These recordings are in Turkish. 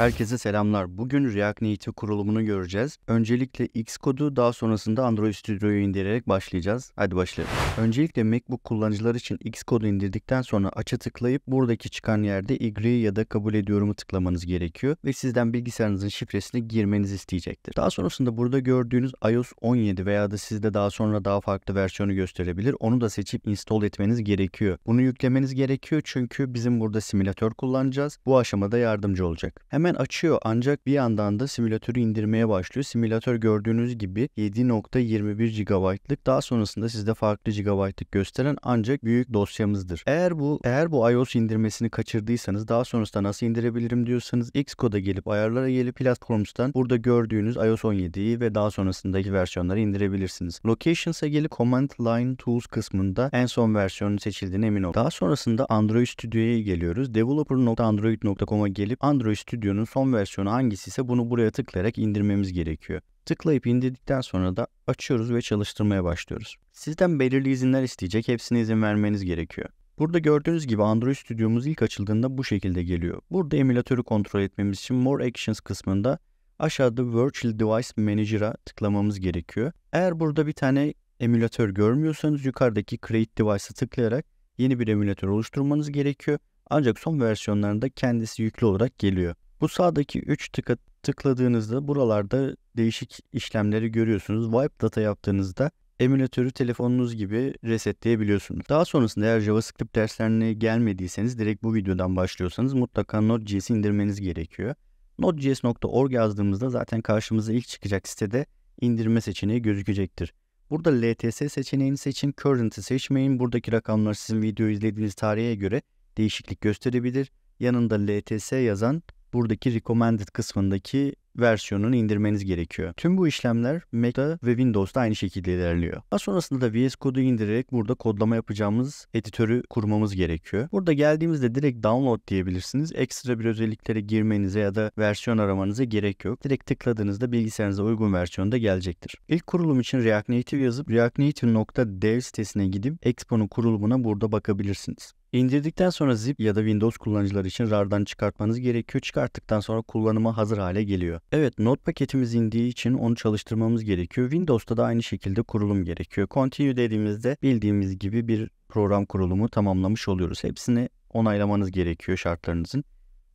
Herkese selamlar. Bugün React Native kurulumunu göreceğiz. Öncelikle Xcode'u daha sonrasında Android Studio'yu indirerek başlayacağız. Hadi başlayalım. Öncelikle MacBook kullanıcıları için Xcode'u indirdikten sonra açı tıklayıp buradaki çıkan yerde agree ya da kabul ediyorumu tıklamanız gerekiyor ve sizden bilgisayarınızın şifresini girmenizi isteyecektir. Daha sonrasında burada gördüğünüz iOS 17 veya da sizde daha sonra daha farklı versiyonu gösterebilir. Onu da seçip install etmeniz gerekiyor. Bunu yüklemeniz gerekiyor çünkü bizim burada simülatör kullanacağız. Bu aşamada yardımcı olacak. Hemen hemen açıyor ancak bir yandan da simülatörü indirmeye başlıyor. Simülatör gördüğünüz gibi 7.21 GB'lık daha sonrasında sizde farklı GB'lık gösteren ancak büyük dosyamızdır. Eğer bu eğer bu iOS indirmesini kaçırdıysanız daha sonrasında nasıl indirebilirim diyorsanız Xcode'a gelip ayarlara gelip platforms'tan burada gördüğünüz iOS 17'yi ve daha sonrasındaki versiyonları indirebilirsiniz. Locations'a gelip Command Line Tools kısmında en son versiyonun seçildiğine emin olun. Daha sonrasında Android Studio'ya geliyoruz. Developer.android.com'a gelip Android Studio videonun son versiyonu hangisi ise bunu buraya tıklayarak indirmemiz gerekiyor. Tıklayıp indirdikten sonra da açıyoruz ve çalıştırmaya başlıyoruz. Sizden belirli izinler isteyecek, hepsine izin vermeniz gerekiyor. Burada gördüğünüz gibi Android Stüdyomuz ilk açıldığında bu şekilde geliyor. Burada emülatörü kontrol etmemiz için More Actions kısmında aşağıda Virtual Device Manager'a tıklamamız gerekiyor. Eğer burada bir tane emülatör görmüyorsanız yukarıdaki Create Device'a tıklayarak yeni bir emülatör oluşturmanız gerekiyor. Ancak son versiyonlarında kendisi yüklü olarak geliyor. Bu sağdaki 3 tıka tıkladığınızda buralarda değişik işlemleri görüyorsunuz. Wipe data yaptığınızda emülatörü telefonunuz gibi resetleyebiliyorsunuz. Daha sonrasında eğer JavaScript derslerine gelmediyseniz direkt bu videodan başlıyorsanız mutlaka Node.js'i indirmeniz gerekiyor. Node.js.org yazdığımızda zaten karşımıza ilk çıkacak sitede indirme seçeneği gözükecektir. Burada LTS seçeneğini seçin, Current'ı seçmeyin. Buradaki rakamlar sizin video izlediğiniz tarihe göre değişiklik gösterebilir. Yanında LTS yazan buradaki recommended kısmındaki versiyonunu indirmeniz gerekiyor. Tüm bu işlemler Mac'da ve Windows'da aynı şekilde ilerliyor. Daha sonrasında da VS Code'u indirerek burada kodlama yapacağımız editörü kurmamız gerekiyor. Burada geldiğimizde direkt download diyebilirsiniz. Ekstra bir özelliklere girmenize ya da versiyon aramanıza gerek yok. Direkt tıkladığınızda bilgisayarınıza uygun versiyonda gelecektir. İlk kurulum için React Native yazıp reactnative.dev sitesine gidip Expo'nun kurulumuna burada bakabilirsiniz. İndirdikten sonra zip ya da Windows kullanıcıları için RAR'dan çıkartmanız gerekiyor. Çıkarttıktan sonra kullanıma hazır hale geliyor. Evet not paketimiz indiği için onu çalıştırmamız gerekiyor. Windows'ta da aynı şekilde kurulum gerekiyor. Continue dediğimizde bildiğimiz gibi bir program kurulumu tamamlamış oluyoruz. Hepsini onaylamanız gerekiyor şartlarınızın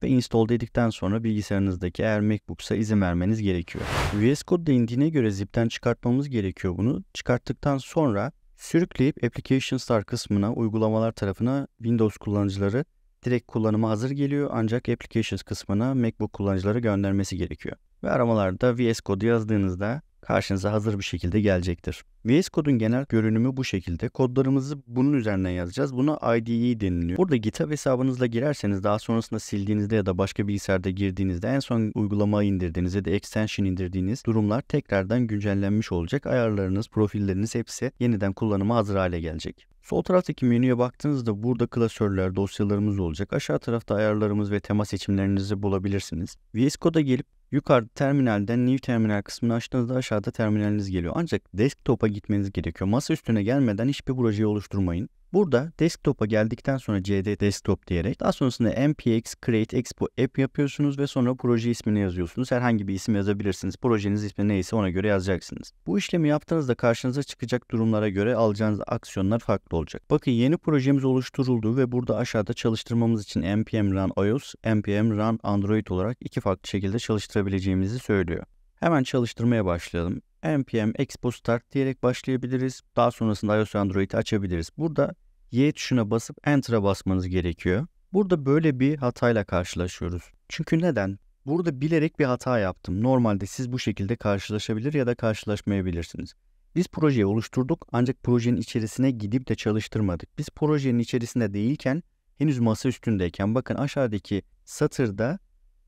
ve install dedikten sonra bilgisayarınızdaki eğer MacBook'sa izin vermeniz gerekiyor. VS Code'da indiğine göre zipten çıkartmamız gerekiyor bunu. Çıkarttıktan sonra sürükleyip Application Star kısmına uygulamalar tarafına Windows kullanıcıları direkt kullanıma hazır geliyor ancak Applications kısmına MacBook kullanıcıları göndermesi gerekiyor. Ve aramalarda VS Code yazdığınızda karşınıza hazır bir şekilde gelecektir. VS Code'un genel görünümü bu şekilde. Kodlarımızı bunun üzerinden yazacağız. Buna IDE deniliyor. Burada GitHub hesabınızla girerseniz daha sonrasında sildiğinizde ya da başka bilgisayarda girdiğinizde en son uygulamayı indirdiğinizde, ya extension indirdiğiniz durumlar tekrardan güncellenmiş olacak. Ayarlarınız, profilleriniz hepsi yeniden kullanıma hazır hale gelecek. Sol taraftaki menüye baktığınızda burada klasörler, dosyalarımız olacak. Aşağı tarafta ayarlarımız ve tema seçimlerinizi bulabilirsiniz. VS Code'a gelip yukarıda terminalden New Terminal kısmını açtığınızda aşağıda terminaliniz geliyor. Ancak desktop'a gitmeniz gerekiyor. Masa üstüne gelmeden hiçbir projeyi oluşturmayın. Burada desktop'a geldikten sonra cd desktop diyerek daha sonrasında npx create expo app yapıyorsunuz ve sonra proje ismini yazıyorsunuz. Herhangi bir isim yazabilirsiniz. Projeniz ismi neyse ona göre yazacaksınız. Bu işlemi yaptığınızda karşınıza çıkacak durumlara göre alacağınız aksiyonlar farklı olacak. Bakın yeni projemiz oluşturuldu ve burada aşağıda çalıştırmamız için npm run iOS, npm run Android olarak iki farklı şekilde çalıştırabileceğimizi söylüyor. Hemen çalıştırmaya başlayalım. npm expo start diyerek başlayabiliriz. Daha sonrasında iOS Android'i açabiliriz. Burada Y tuşuna basıp Enter'a basmanız gerekiyor. Burada böyle bir hatayla karşılaşıyoruz. Çünkü neden? Burada bilerek bir hata yaptım. Normalde siz bu şekilde karşılaşabilir ya da karşılaşmayabilirsiniz. Biz projeyi oluşturduk ancak projenin içerisine gidip de çalıştırmadık. Biz projenin içerisinde değilken henüz masa üstündeyken bakın aşağıdaki satırda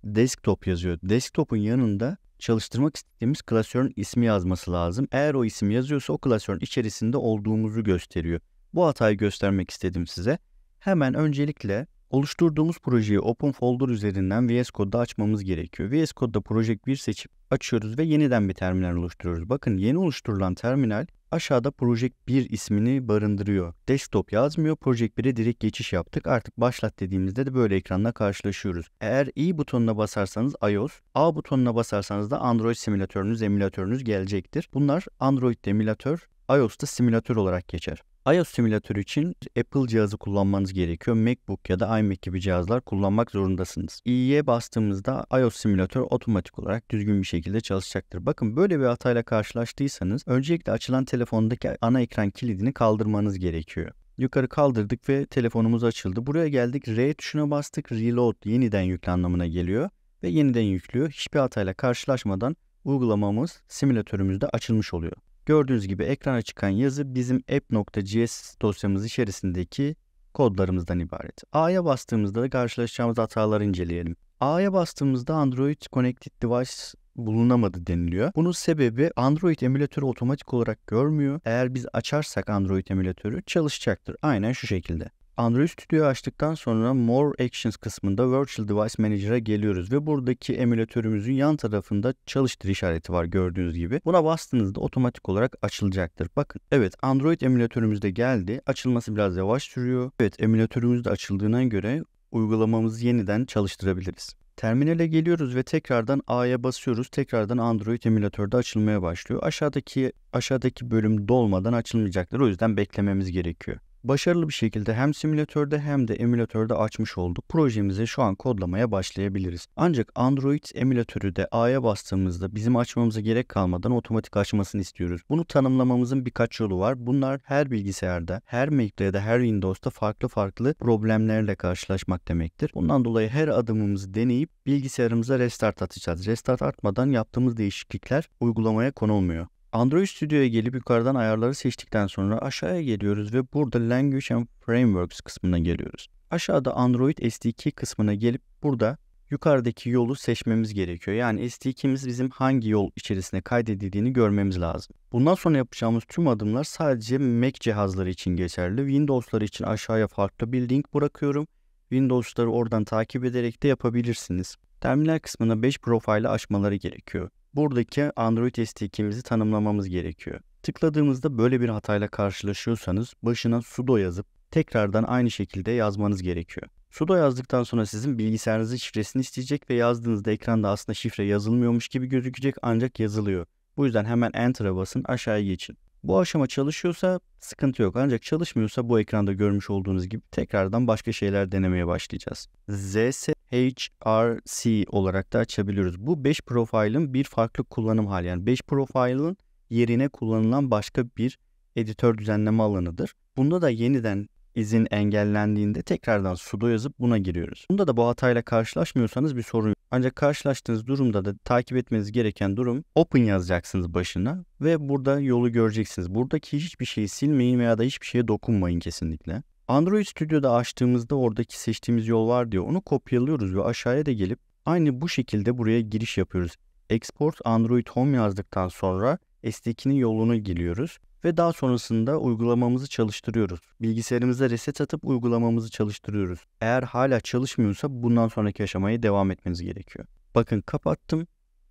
desktop yazıyor. Desktop'un yanında çalıştırmak istediğimiz klasörün ismi yazması lazım. Eğer o isim yazıyorsa o klasörün içerisinde olduğumuzu gösteriyor. Bu hatayı göstermek istedim size. Hemen öncelikle oluşturduğumuz projeyi Open Folder üzerinden VS Code'da açmamız gerekiyor. VS Code'da Project 1 seçip açıyoruz ve yeniden bir terminal oluşturuyoruz. Bakın yeni oluşturulan terminal aşağıda Project 1 ismini barındırıyor. Desktop yazmıyor. Project 1'e direkt geçiş yaptık. Artık başlat dediğimizde de böyle ekranla karşılaşıyoruz. Eğer i butonuna basarsanız iOS, A butonuna basarsanız da Android simülatörünüz, emülatörünüz gelecektir. Bunlar Android emülatör, iOS'ta simülatör olarak geçer iOS simülatörü için Apple cihazı kullanmanız gerekiyor. MacBook ya da iMac gibi cihazlar kullanmak zorundasınız. i'ye bastığımızda iOS simülatör otomatik olarak düzgün bir şekilde çalışacaktır. Bakın böyle bir hatayla karşılaştıysanız öncelikle açılan telefondaki ana ekran kilidini kaldırmanız gerekiyor. Yukarı kaldırdık ve telefonumuz açıldı. Buraya geldik. R tuşuna bastık. Reload yeniden yükle anlamına geliyor ve yeniden yüklüyor. Hiçbir hatayla karşılaşmadan uygulamamız simülatörümüzde açılmış oluyor. Gördüğünüz gibi ekrana çıkan yazı bizim app.js dosyamız içerisindeki kodlarımızdan ibaret. A'ya bastığımızda da karşılaşacağımız hataları inceleyelim. A'ya bastığımızda Android Connected Device bulunamadı deniliyor. Bunun sebebi Android emülatörü otomatik olarak görmüyor. Eğer biz açarsak Android emülatörü çalışacaktır. Aynen şu şekilde. Android Studio'yu açtıktan sonra More Actions kısmında Virtual Device Manager'a geliyoruz ve buradaki emülatörümüzün yan tarafında çalıştır işareti var gördüğünüz gibi. Buna bastığınızda otomatik olarak açılacaktır. Bakın evet Android emülatörümüz de geldi. Açılması biraz yavaş sürüyor. Evet emülatörümüz de açıldığına göre uygulamamızı yeniden çalıştırabiliriz. Terminale geliyoruz ve tekrardan A'ya basıyoruz. Tekrardan Android emülatörde açılmaya başlıyor. Aşağıdaki aşağıdaki bölüm dolmadan açılmayacaktır. O yüzden beklememiz gerekiyor başarılı bir şekilde hem simülatörde hem de emülatörde açmış olduk. Projemizi şu an kodlamaya başlayabiliriz. Ancak Android emülatörü de A'ya bastığımızda bizim açmamıza gerek kalmadan otomatik açmasını istiyoruz. Bunu tanımlamamızın birkaç yolu var. Bunlar her bilgisayarda, her Mac'de ya da her Windows'ta farklı farklı problemlerle karşılaşmak demektir. Bundan dolayı her adımımızı deneyip bilgisayarımıza restart atacağız. Restart atmadan yaptığımız değişiklikler uygulamaya konulmuyor. Android Studio'ya gelip yukarıdan ayarları seçtikten sonra aşağıya geliyoruz ve burada Language and Frameworks kısmına geliyoruz. Aşağıda Android SDK kısmına gelip burada yukarıdaki yolu seçmemiz gerekiyor. Yani SDK'miz bizim hangi yol içerisine kaydedildiğini görmemiz lazım. Bundan sonra yapacağımız tüm adımlar sadece Mac cihazları için geçerli. Windowslar için aşağıya farklı bir link bırakıyorum. Windows'ları oradan takip ederek de yapabilirsiniz. Terminal kısmına 5 profile açmaları gerekiyor buradaki Android SDK'mizi tanımlamamız gerekiyor. Tıkladığımızda böyle bir hatayla karşılaşıyorsanız başına sudo yazıp tekrardan aynı şekilde yazmanız gerekiyor. Sudo yazdıktan sonra sizin bilgisayarınızın şifresini isteyecek ve yazdığınızda ekranda aslında şifre yazılmıyormuş gibi gözükecek ancak yazılıyor. Bu yüzden hemen Enter'a basın aşağıya geçin. Bu aşama çalışıyorsa sıkıntı yok. Ancak çalışmıyorsa bu ekranda görmüş olduğunuz gibi tekrardan başka şeyler denemeye başlayacağız. ZSHRC olarak da açabiliyoruz. Bu 5 profilin bir farklı kullanım hali. Yani 5 profilin yerine kullanılan başka bir editör düzenleme alanıdır. Bunda da yeniden izin engellendiğinde tekrardan sudo yazıp buna giriyoruz. Bunda da bu hatayla karşılaşmıyorsanız bir sorun yok. Ancak karşılaştığınız durumda da takip etmeniz gereken durum open yazacaksınız başına ve burada yolu göreceksiniz. Buradaki hiçbir şeyi silmeyin veya da hiçbir şeye dokunmayın kesinlikle. Android Studio'da açtığımızda oradaki seçtiğimiz yol var diyor. Onu kopyalıyoruz ve aşağıya da gelip aynı bu şekilde buraya giriş yapıyoruz. Export Android Home yazdıktan sonra sdk'nin 2nin yolunu giriyoruz ve daha sonrasında uygulamamızı çalıştırıyoruz. Bilgisayarımıza reset atıp uygulamamızı çalıştırıyoruz. Eğer hala çalışmıyorsa bundan sonraki aşamaya devam etmeniz gerekiyor. Bakın kapattım.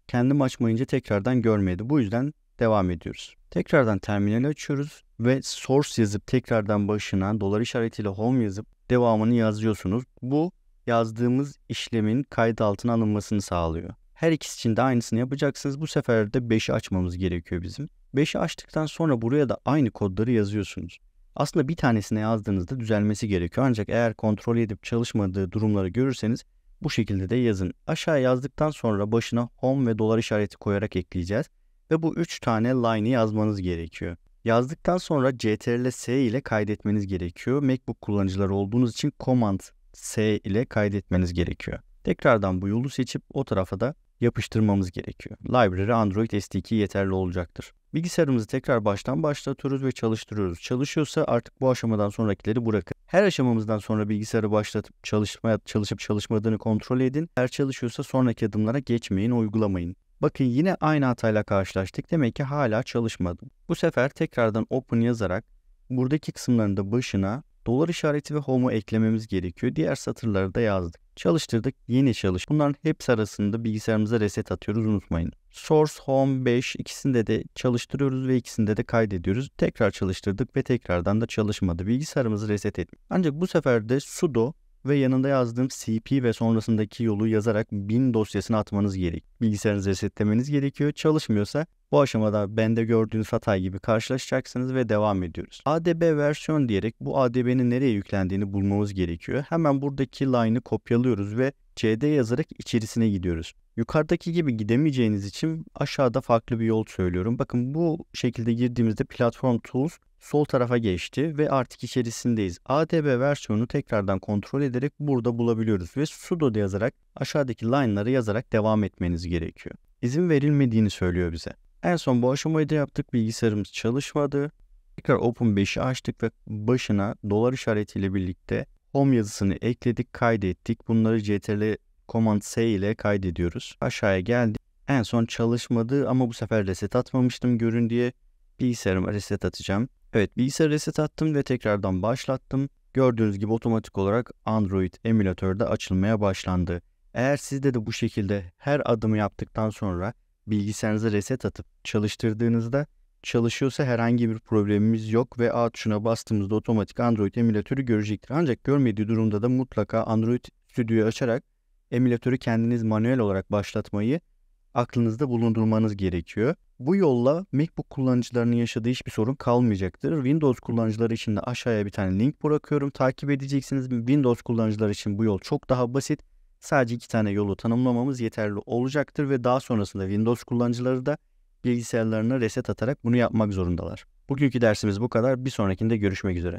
Kendim açmayınca tekrardan görmedi. Bu yüzden devam ediyoruz. Tekrardan terminali açıyoruz ve source yazıp tekrardan başına dolar işaretiyle home yazıp devamını yazıyorsunuz. Bu yazdığımız işlemin kayıt altına alınmasını sağlıyor. Her ikisi için de aynısını yapacaksınız. Bu sefer de 5'i açmamız gerekiyor bizim. 5'i açtıktan sonra buraya da aynı kodları yazıyorsunuz. Aslında bir tanesine yazdığınızda düzelmesi gerekiyor. Ancak eğer kontrol edip çalışmadığı durumları görürseniz bu şekilde de yazın. Aşağı yazdıktan sonra başına home ve dolar işareti koyarak ekleyeceğiz. Ve bu 3 tane line'ı yazmanız gerekiyor. Yazdıktan sonra Ctrl S ile kaydetmeniz gerekiyor. MacBook kullanıcıları olduğunuz için Command S ile kaydetmeniz gerekiyor. Tekrardan bu yolu seçip o tarafa da yapıştırmamız gerekiyor. Library Android SDK yeterli olacaktır. Bilgisayarımızı tekrar baştan başlatıyoruz ve çalıştırıyoruz. Çalışıyorsa artık bu aşamadan sonrakileri bırakın. Her aşamamızdan sonra bilgisayarı başlatıp çalışmaya, çalışıp çalışmadığını kontrol edin. Eğer çalışıyorsa sonraki adımlara geçmeyin, uygulamayın. Bakın yine aynı hatayla karşılaştık. Demek ki hala çalışmadı. Bu sefer tekrardan open yazarak buradaki kısımların da başına dolar işareti ve home'u eklememiz gerekiyor. Diğer satırları da yazdık. Çalıştırdık, yine çalış. Bunların hepsi arasında bilgisayarımıza reset atıyoruz unutmayın. Source, Home 5 ikisinde de çalıştırıyoruz ve ikisinde de kaydediyoruz. Tekrar çalıştırdık ve tekrardan da çalışmadı. Bilgisayarımızı reset ettik. Ancak bu sefer de sudo ve yanında yazdığım CP ve sonrasındaki yolu yazarak bin dosyasını atmanız gerek. Bilgisayarınızı resetlemeniz gerekiyor. Çalışmıyorsa bu aşamada bende gördüğünüz hata gibi karşılaşacaksınız ve devam ediyoruz. ADB versiyon diyerek bu ADB'nin nereye yüklendiğini bulmamız gerekiyor. Hemen buradaki line'ı kopyalıyoruz ve CD yazarak içerisine gidiyoruz. Yukarıdaki gibi gidemeyeceğiniz için aşağıda farklı bir yol söylüyorum. Bakın bu şekilde girdiğimizde Platform Tools sol tarafa geçti ve artık içerisindeyiz. ADB versiyonu tekrardan kontrol ederek burada bulabiliyoruz ve sudo yazarak aşağıdaki line'ları yazarak devam etmeniz gerekiyor. İzin verilmediğini söylüyor bize. En son bu aşamayı da yaptık. Bilgisayarımız çalışmadı. Tekrar Open 5'i açtık ve başına dolar işaretiyle birlikte home yazısını ekledik, kaydettik. Bunları ctrl command s ile kaydediyoruz. Aşağıya geldik. En son çalışmadı ama bu sefer reset atmamıştım görün diye bilgisayarıma reset atacağım. Evet bilgisayarı reset attım ve tekrardan başlattım. Gördüğünüz gibi otomatik olarak Android emülatörde açılmaya başlandı. Eğer sizde de bu şekilde her adımı yaptıktan sonra bilgisayarınızı reset atıp çalıştırdığınızda çalışıyorsa herhangi bir problemimiz yok ve A tuşuna bastığımızda otomatik Android emülatörü görecektir. Ancak görmediği durumda da mutlaka Android Studio'yu açarak emülatörü kendiniz manuel olarak başlatmayı aklınızda bulundurmanız gerekiyor. Bu yolla MacBook kullanıcılarının yaşadığı hiçbir sorun kalmayacaktır. Windows kullanıcıları için de aşağıya bir tane link bırakıyorum. Takip edeceksiniz. Windows kullanıcıları için bu yol çok daha basit. Sadece iki tane yolu tanımlamamız yeterli olacaktır ve daha sonrasında Windows kullanıcıları da bilgisayarlarına reset atarak bunu yapmak zorundalar. Bugünkü dersimiz bu kadar. Bir sonrakinde görüşmek üzere.